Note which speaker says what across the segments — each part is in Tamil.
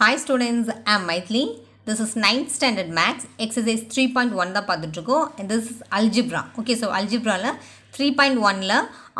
Speaker 1: Hi students I'm Maithili this is ninth standard maths exercise three point one தான் பார்த்துட்ருக்கோம் this is algebra okay so அல்ஜிப்ராவில் த்ரீ பாயிண்ட் ஒனில்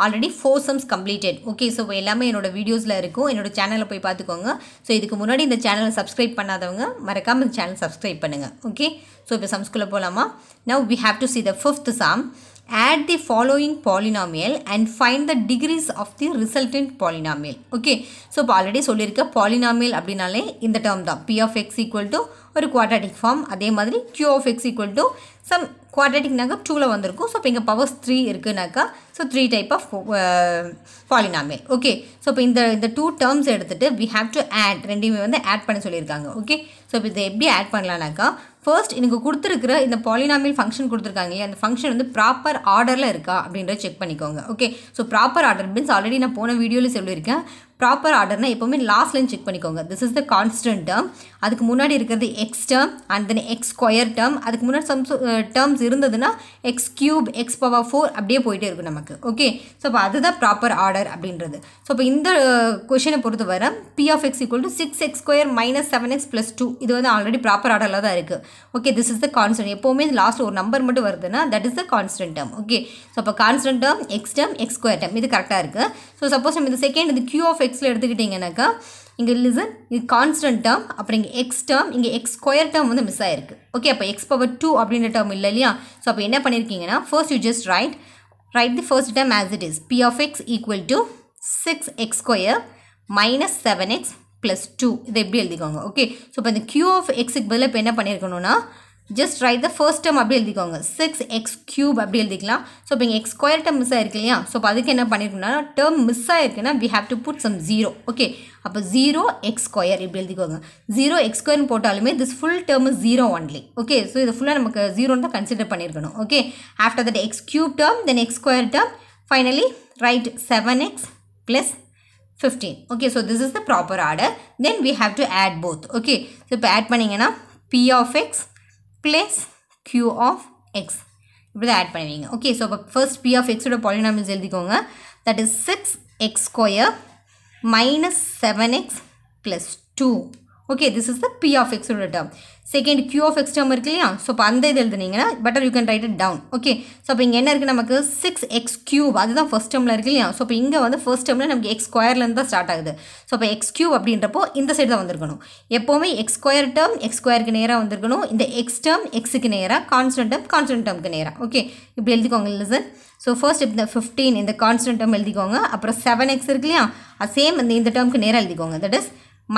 Speaker 1: already four sums completed okay so எல்லாமே என்னோடய வீடியோஸில் இருக்கும் என்னோடய சேனலில் போய் பார்த்துக்கோங்க ஸோ இதுக்கு முன்னாடி இந்த சேனலை சப்ஸ்கிரைப் பண்ணாதவங்க மறக்காமல் இந்த சேனல் சப்ஸ்கிரைப் பண்ணுங்கள் ஓகே ஸோ இப்போ சம்ஸ்குள்ளே போகலாமா now we have to see the fifth sum add the following polynomial and find the degrees of the resultant polynomial. Okay. So, இப்போ ஆல்ரெடி சொல்லியிருக்க பாலினாமியல் அப்படின்னாலே இந்த டேர்ம் தான் P of X equal to ஒரு குவாட்ராட்டிக் ஃபார்ம் அதே மாதிரி Q of X equal to some குவாட்ராட்டிக்னாக்கா டூவில் வந்திருக்கும் ஸோ இப்போ இங்கே பவர்ஸ் த்ரீ இருக்குனாக்கா so three type of polynomial okay so இப்போ இந்த இந்த டூ டேர்ம்ஸ் எடுத்துகிட்டு வி ஹாவ் டு ஆட் ரெண்டையுமே வந்து ஆட் பண்ண சொல்லியிருக்காங்க ஓகே ஸோ இப்போ இதை எப்படி ஆட் பண்ணலான்னாக்கா ஃபர்ஸ்ட் எனக்கு கொடுத்துருக்குற இந்த பாலினாமியல் ஃபங்க்ஷன் கொடுத்துருக்காங்க அந்த ஃபங்க்ஷன் வந்து ப்ராப்பர் ஆர்டரில் இருக்கா அப்படின்றத செக் பண்ணிக்கோங்க okay so proper order means already நான் போன வீடியோவில் சொல்லியிருக்கேன் ப்ராப்பர் ஆர்டர்னால் எப்போவுமே லாஸ்ட்லேருந்து செக் பண்ணிக்கோங்க this is the constant term அதுக்கு முன்னாடி இருக்கிறது X term and then X square term அதுக்கு முன்னாடி சம் டேர்ம்ஸ் uh, இருந்ததுன்னா X cube X power four அப்படியே போயிட்டே இருக்கும் நமக்கு ஓகே ஸோ அப்போ அதுதான் ப்ராப்பர் ஆர்டர் அப்படின்றது ஸோ இப்போ இந்த கொஷினை uh, பொறுத்தவரை p of X equal to six x square minus seven x plus two இது வந்து ஆல்ரெடி ப்ராப்பர் ஆர்டரில் தான் இருக்குது okay this is the constant எப்போவுமே லாஸ்ட் ஒரு நம்பர் மட்டும் வருதுன்னா that is the constant term okay so அப்போ constant term x term x square term இது கரெக்டாக இருக்குது ஸோ சப்போஸ் நம்ம இந்த செகண்ட் இது கியூ ஆஃப் எக்ஸில் எடுத்துக்கிட்டிங்கன்னாக்கா இங்கே லிசன் இது கான்ஸ்டன்ட் டேர்ம் அப்புறம் இங்கே எக்ஸ் டேர்ம் இங்கே எக்ஸ் ஸ்கொயர் டேர்ம் வந்து மிஸ் ஆயிருக்கு ஓகே அப்போ எக்ஸ் பவர் டூ அப்படின்ற டேர்ம் இல்லை இல்லையா ஸோ அப்போ என்ன பண்ணியிருக்கீங்கன்னா first you just write write the first term as it is p of X equal to six x square minus seven x plus two இதை எப்படி எழுதிக்கோங்க ஓகே ஸோ இப்போ இந்த கியூ ஆஃப் எக்ஸுக்கு பதில் இப்போ என்ன பண்ணியிருக்கணும்னா just write the first term அப்படி எழுதிக்கோங்க சிக்ஸ் எக்ஸ் கியூப் அப்படி எழுதிக்கலாம் ஸோ இப்போ இங்கே எக்ஸ் ஸ்கொயர் டேம் மிஸ் ஆயிருக்கு இல்லையா ஸோ இப்போ அதுக்கு என்ன பண்ணியிருக்கோம்னா டேர்ம் மிஸ் ஆயிருக்குன்னா we have to put some zero okay அப்போ ஜீரோ எக்ஸ் ஸ்கொயர் இப்படி எழுதிக்கோங்க ஜீரோ எக்ஸ் ஸ்கொயர்னு போட்டாலுமே this full term zero only okay so இது ஃபுல்லாக நமக்கு ஜீரோன்னு தான் கன்சிடர் பண்ணியிருக்கணும் okay after that x cube term then X square term finally write seven x plus fifteen okay so this is the proper order then we have to add both okay so இப்போ ஆட் பண்ணிங்கன்னா p of x plus q of x இப்படி தான் ஆட் பண்ணுவீங்க ஓகே ஸோ அப்போ ஃபர்ஸ்ட் பி ஆஃப் எக்ஸோட பாலினாமிஸ் எழுதிக்கோங்க that is six x square minus seven x plus two okay this is the p of எக்ஸோட term second q of x term இருக்கு இல்லையா ஸோ இப்போ அந்த இது எழுதுனீங்கன்னா better you can write it down okay so இப்போ இங்கே என்ன இருக்குது நமக்கு சிக்ஸ் எக்ஸ் கியூப் அதுதான் ஃபஸ்ட் டேர்மில் இருக்கு இல்லையா ஸோ இப்போ இங்கே வந்து ஃபஸ்ட் டேர்மில் நமக்கு எக்ஸ் ஸ்கொயர்லேருந்து தான் ஸ்டார்ட் ஆகுது ஸோ இப்போ எக்ஸ் கியூப் அப்படின்றப்போ இந்த சைடு தான் வந்திருக்கணும் எப்போவுமே எக்ஸ் ஸ்கொயர் டேர்ம் எக்ஸ் ஸ்கொயருக்கு நேராக வந்திருக்கணும் இந்த எக்ஸ் டேர்ம் எக்ஸுக்கு நேராக கான்ஸ்டன்ட் டேர்ம் கான்ஸ்டன்ட் டேர்முக்கு நேராக ஓகே இப்படி எழுதிக்கோங்க லிசன் ஸோ ஃபர்ஸ்ட் இந்த ஃபிஃப்டீன் இந்த கான்ஸ்டன்ட் டேர்ம் எழுதிக்கோங்க அப்புறம் செவன் எக்ஸ் இருக்கு இல்லையா சேம் இந்த இந்த டேர்முக்கு நேராக எழுதிக்கோங்க that is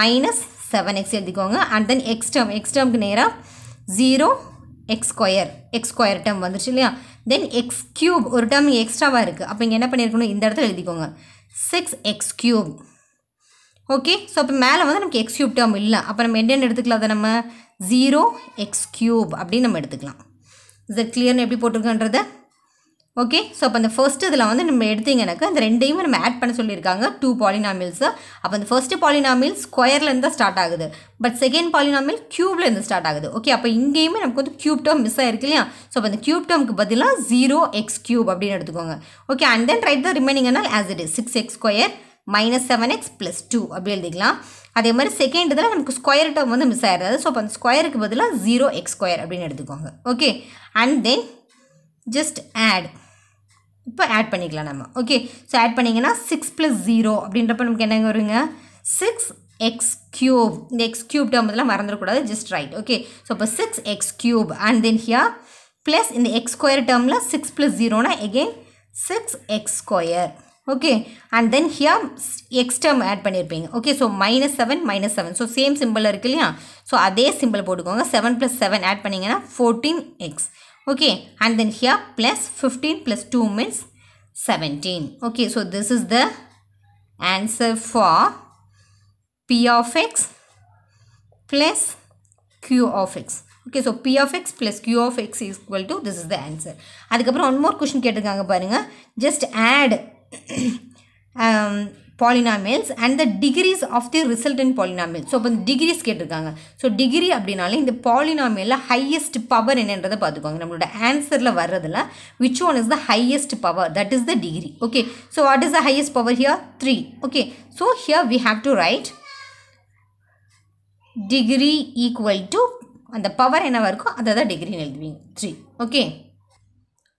Speaker 1: minus seven x எழுதிக்கோங்க அண்ட் தென் எக்ஸ்டர்ம் எக்ஸ்டர்ம்க்கு நேராக zero x square x square x term வந்துருச்சு இல்லையா தென் எக்ஸ் க்யூப் ஒரு டேர்ம் எக்ஸ்ட்ராவாக இருக்குது அப்போ இங்கே என்ன பண்ணியிருக்கணும் இந்த இடத்துல எழுதிக்கோங்க six x cube okay so அப்போ மேலே வந்து நமக்கு எக்ஸ் க்யூப் டேர்ம் இல்லை அப்போ நம்ம என்னென்னு எடுத்துக்கலாம் அதை நம்ம ஜீரோ எக்ஸ் க்யூப் அப்படின்னு நம்ம எடுத்துக்கலாம் இது கிளியர்னு எப்படி போட்டிருக்கோன்றதை ஓகே ஸோ அப்போ அந்த ஃபர்ஸ்ட் இதில் வந்து நம்ம எடுத்தீங்கன்னாக்க அந்த ரெண்டையும் நம்ம ஆட் பண்ண சொல்லியிருக்காங்க டூ பாலினாமில்ஸு அப்போ அந்த ஃபர்ஸ்ட் பாலினாமில் ஸ்கொயர்லேருந்து தான் ஸ்டார்ட் ஆகுது பட் செகண்ட் பாலினாமில் க்யூப்லேருந்து ஸ்டார்ட் ஆகுது ஓகே அப்போ இங்கேயுமே நமக்கு வந்து க்யூப் டேம் மிஸ் ஆயிருக்கு இல்லையா ஸோ அப்போ அந்த க்யூப் டேம்க்கு பதிலாக ஜீரோ எக்ஸ் க்யூப் அப்படின்னு எடுத்துக்கோங்க okay and then write the remaining ஆனால் as it is six x square minus seven x plus two அப்படி எழுதிக்கலாம் அதே மாதிரி செகண்ட் இதில் நமக்கு ஸ்கொயர் டேம் வந்து மிஸ் ஆயிடாது ஸோ அப்போ அந்த ஸ்கொயருக்கு பதிலாக ஜீரோ எக்ஸ் ஸ்கொயர் அப்படின்னு எடுத்துக்கோங்க okay and then just add இப்போ ஆட் பண்ணிக்கலாம் நம்ம ஓகே ஸோ ஆட் பண்ணிங்கன்னா சிக்ஸ் ப்ளஸ் ஜீரோ அப்படின்றப்ப நமக்கு என்னங்க வருங்க சிக்ஸ் எக்ஸ் க்யூப் இந்த எக்ஸ் க்யூப் டேர்ம் இதெல்லாம் மறந்துடக்கூடாது ஜஸ்ட் ரைட் ஓகே ஸோ இப்போ six x cube and then here plus இந்த எக்ஸ் ஸ்கொயர் டேர்மில் சிக்ஸ் ப்ளஸ் ஜீரோனா again six x square okay and then here x term add பண்ணியிருப்பீங்க okay so minus seven minus seven so same simple இருக்குது இல்லையா ஸோ அதே சிம்பிள் போட்டுக்கோங்க செவன் ப்ளஸ் செவன் ஆட் பண்ணிங்கன்னா fourteen x okay and then here plus 15 plus 2 means 17 okay so this is the answer for p of x plus q of x okay so p of x plus q of x is equal to this is the answer adhukapra one more question just add um, polynomials and the degrees of the resultant polynomial so இப்போ டிகிரிஸ் கேட்டிருக்காங்க ஸோ டிகிரி அப்படின்னாலே இந்த பாலினாமியலில் ஹையஸ்ட் பவர் என்னன்றதை பார்த்துக்கோங்க நம்மளோட ஆன்சரில் வர்றதில் which one is the highest power that is the degree okay so what is the highest power here three okay so here we have to write degree equal to அந்த பவர் என்னவாக இருக்கோ அதை தான் டிகிரின்னு எழுதுவீங்க three okay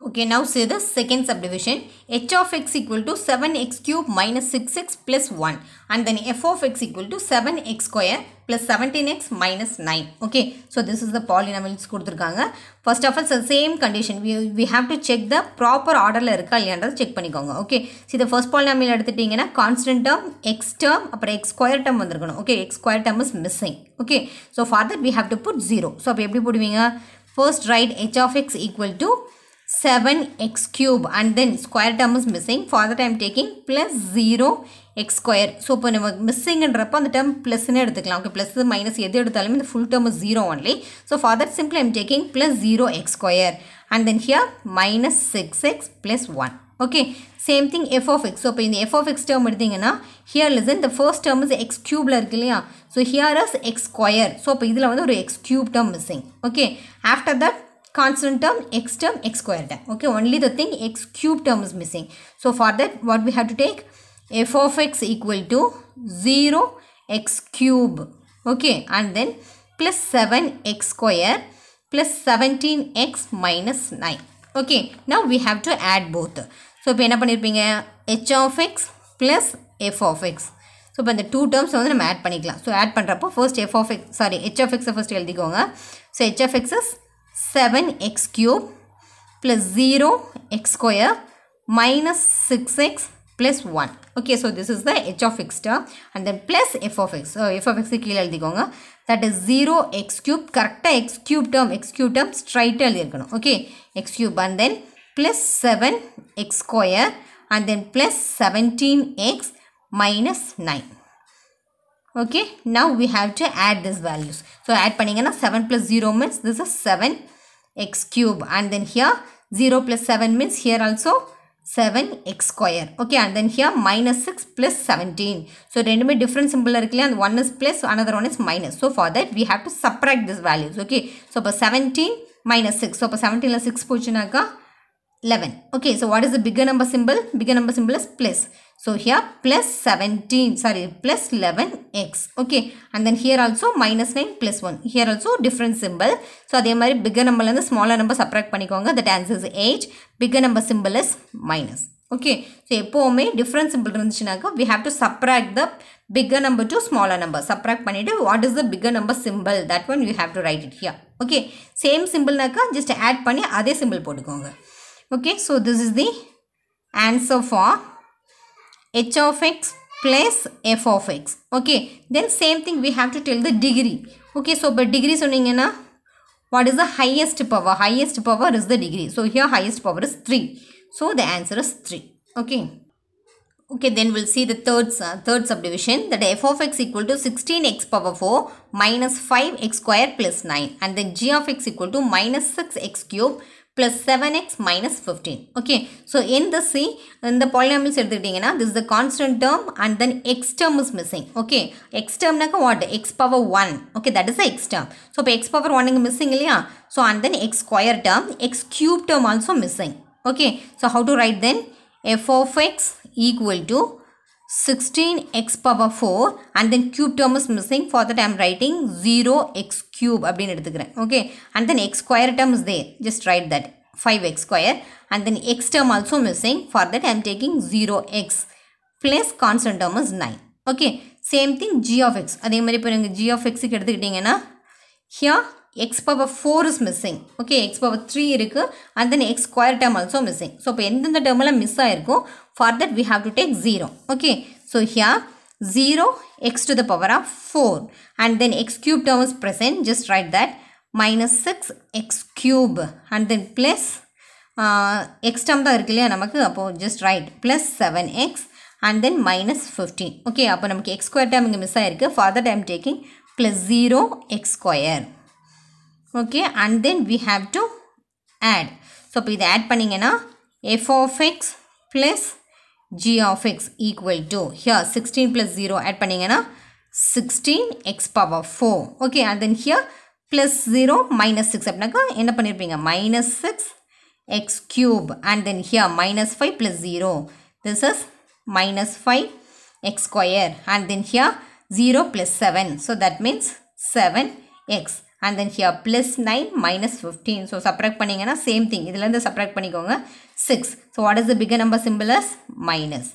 Speaker 1: Okay, now say the second subdivision h of x equal to 7x cube minus 6x plus 1 and then f of x equal to 7x square plus 17x minus 9. Okay, so this is the polynomials கொடுத்திருக்காங்க. First of all, it's the same condition. We, we have to check the proper orderல இருக்கா இல்லையான்றது check பண்ணிக்கோங்க. Okay, see the first polynomial எடுத்துட்டீங்கன்னா constant term, x term, அப்புறம் x square term வந்திருக்கணும். Okay, x square term is missing. Okay, so for that we have to put 0. So அப்போ எப்படி போடுவீங்க? First write h of x equal to 7x cube and then square term is missing. For that I am taking plus 0x square. So, இப்போ நம்ம missing என்றப்போ அந்த term plus எடுத்துக்கலாம் okay plus minus எது எடுத்தாலும் இந்த full term is 0 only. So, for that simply I am taking plus 0x square and then here minus 6x plus 1. Okay, same thing f of x. So, இப்போ இந்த f of x term எடுத்தீங்கன்னா here listen the first term is x cubeல இருக்கு So, here is x square. So, இப்போ இதில் வந்து ஒரு x cube term missing. Okay, after that constant term x term x square term okay only the thing x cube term is missing so for that what we have to take f of x equal to 0 x cube okay and then plus 7 x square plus 17 x minus 9 okay now we have to add both so இப்போ என்ன பண்ணியிருப்பீங்க h of x plus f of x So, இப்போ இந்த டூ டேர்ம்ஸ் வந்து நம்ம ஆட் பண்ணிக்கலாம் ஸோ ஆட் பண்ணுறப்போ first f of x sorry h of எக்ஸை ஃபஸ்ட் எழுதிக்கோங்க so h of 7x cube plus 0x square minus 6x plus 1. Okay, so this is the h of x term and then plus f of x. So f of x கீழ that is 0x cube correct x cube term x cube term straight எழுதிருக்கணும் okay x cube and then plus 7x square and then plus 17x minus 9. Okay now we have to add this values so add பண்ணிங்கன்னா seven plus zero means this is seven x cube and then here zero plus seven means here also seven x square okay and then here minus six plus seventeen so ரெண்டுமே டிஃப்ரெண்ட் சிம்பிள் இருக்குல்ல அந்த one is plus another one is minus so for that we have to subtract this values okay so இப்போ செவன்டீன் மைனஸ் சிக்ஸ் ஸோ இப்போ செவன்டீனில் சிக்ஸ் போச்சுனாக்கா 11. Okay, so what is the bigger number symbol? Bigger number symbol is plus. So here plus 17, sorry, plus 11x. Okay, and then here also minus 9 plus 1. Here also different symbol. So அதே மாதிரி bigger number and the smaller number subtract panikonga That answer is 8. Bigger number symbol is minus. Okay, so எப்போவுமே different symbol இருந்துச்சுனாக்க we have to subtract the bigger number to smaller number. Subtract panita what is the bigger number symbol? That one you have to write it here. Okay, same symbol naka just add பண்ணி other symbol podukonga okay so this is the answer for h of x plus f of x okay then same thing we have to tell the degree okay so but degree சொன்னீங்கன்னா what is the highest power highest power is the degree so here highest power is 3 so the answer is 3 okay okay then we'll see the third uh, third subdivision that f of x equal to 16x power 4 minus 5x square plus 9 and then g of x equal to minus 6x cube plus 7x minus 15. Okay. So, in the C, in the polynomials எடுத்துக்கிட்டீங்கன்னா this is the constant term and then x term is missing. Okay. x term நாக்க what? x power 1. Okay. That is the x term. So, x power 1 is missing இல்லையா? So, and then x square term, x cube term also missing. Okay. So, how to write then? f of x equal to 16x power 4 and then cube term is missing for that I am writing 0x cube அப்படின்னு எடுத்துக்கிறேன் okay and then x square term is there just write that 5x square and then x term also missing for that I am taking 0x plus constant term is 9 okay same thing g of x அதே மாதிரி இப்போ g of x எடுத்துக்கிட்டிங்கன்னா here x power four is missing okay x power three இருக்குது and then X square term also missing so இப்போ எந்தெந்த டேர்மில் மிஸ் ஆகிருக்கும் for that we have to take zero okay so here 0 x to the power of 4 and then x cube term is present just write that minus 6 x cube and then plus uh, x term தான் இருக்கு இல்லையா நமக்கு அப்போது just write plus 7x and then minus 15 okay அப்போ நமக்கு x square term இங்கே மிஸ் ஆகிருக்கு for that I am taking plus 0 x square okay and then we have to add so if add panninga na f of x plus g of x equal to here 16 plus 0 add panninga na 16 x power 4 okay and then here plus 0 minus 6 end appnaka enna pannirpinga minus 6 x cube and then here minus 5 plus 0 this is minus 5 x square and then here 0 plus 7 so that means 7 x and then here plus nine minus fifteen so subtract பண்ணிங்கன்னா சேம் திங் இதுலேருந்து சப்ராக்ட் பண்ணிக்கோங்க six so what is the figure number simple as minus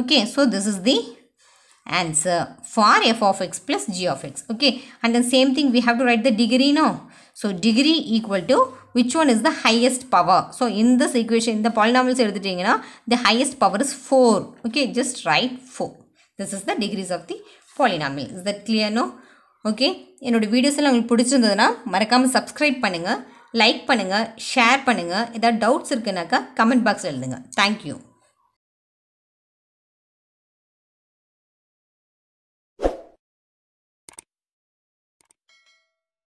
Speaker 1: okay so this is the answer for f of x plus g of x okay and then same thing we have to write the degree no so degree equal to which one is the highest power so இந்த ஈக்குவேஷன் இந்த பாலினாமில்ஸ் எடுத்துட்டிங்கன்னா the highest power is four okay just write four this is the degrees of the polynomial is that clear no okay என்னோடய வீடியோஸ் எல்லாம் உங்களுக்கு பிடிச்சிருந்ததுன்னா மறக்காமல் சப்ஸ்கிரைப் பண்ணுங்கள் லைக் பண்ணுங்கள் ஷேர் பண்ணுங்கள் ஏதாவது டவுட்ஸ் இருக்குன்னாக்கா கமெண்ட் பாக்ஸில் எழுதுங்க தேங்க்யூ